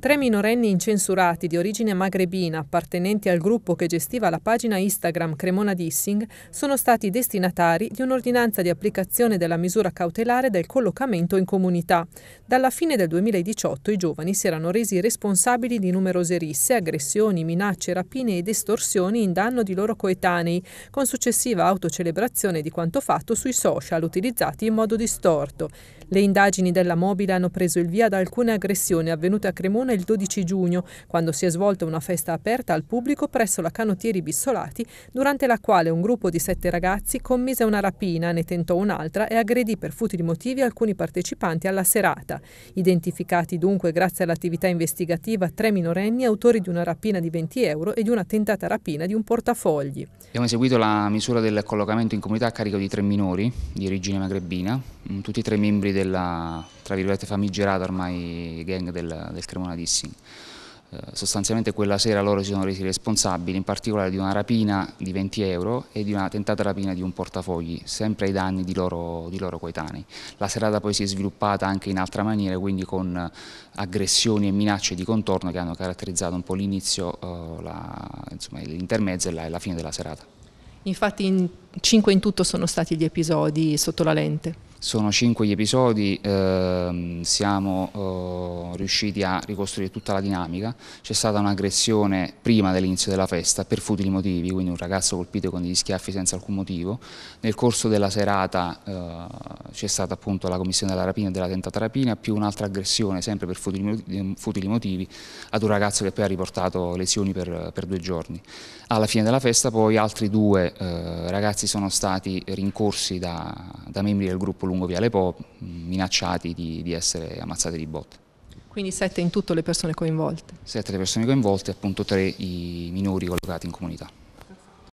Tre minorenni incensurati di origine magrebina appartenenti al gruppo che gestiva la pagina Instagram Cremona Dissing sono stati destinatari di un'ordinanza di applicazione della misura cautelare del collocamento in comunità. Dalla fine del 2018 i giovani si erano resi responsabili di numerose risse, aggressioni, minacce, rapine ed estorsioni in danno di loro coetanei, con successiva autocelebrazione di quanto fatto sui social utilizzati in modo distorto. Le indagini della mobile hanno preso il via da alcune aggressioni avvenute a Cremona Toscana il 12 giugno, quando si è svolta una festa aperta al pubblico presso la Canottieri Bissolati, durante la quale un gruppo di sette ragazzi commise una rapina, ne tentò un'altra e aggredì per futili motivi alcuni partecipanti alla serata. Identificati dunque grazie all'attività investigativa tre minorenni autori di una rapina di 20 euro e di una tentata rapina di un portafogli. Abbiamo eseguito la misura del collocamento in comunità a carico di tre minori di origine magrebina Mm, tutti e tre membri della tra virgolette famigerata ormai gang del, del Cremona Dissing. Eh, sostanzialmente quella sera loro si sono resi responsabili in particolare di una rapina di 20 euro e di una tentata rapina di un portafogli, sempre ai danni di loro, di loro coetanei. La serata poi si è sviluppata anche in altra maniera, quindi con aggressioni e minacce di contorno che hanno caratterizzato un po' l'inizio, eh, l'intermezzo e la, la fine della serata. Infatti in, 5 in tutto sono stati gli episodi sotto la lente. Sono cinque gli episodi, ehm, siamo eh, riusciti a ricostruire tutta la dinamica, c'è stata un'aggressione prima dell'inizio della festa per futili motivi, quindi un ragazzo colpito con degli schiaffi senza alcun motivo, nel corso della serata eh, c'è stata appunto la commissione della rapina e della tentata rapina più un'altra aggressione sempre per futili, mm, futili, motivi ad un ragazzo che poi ha riportato lesioni per, per due giorni. Alla fine della festa poi altri due eh, ragazzi sono stati rincorsi da, da membri del gruppo lungo Viale Po minacciati di, di essere ammazzati di botte. Quindi sette in tutto le persone coinvolte? Sette le persone coinvolte, e appunto tre i minori collocati in comunità.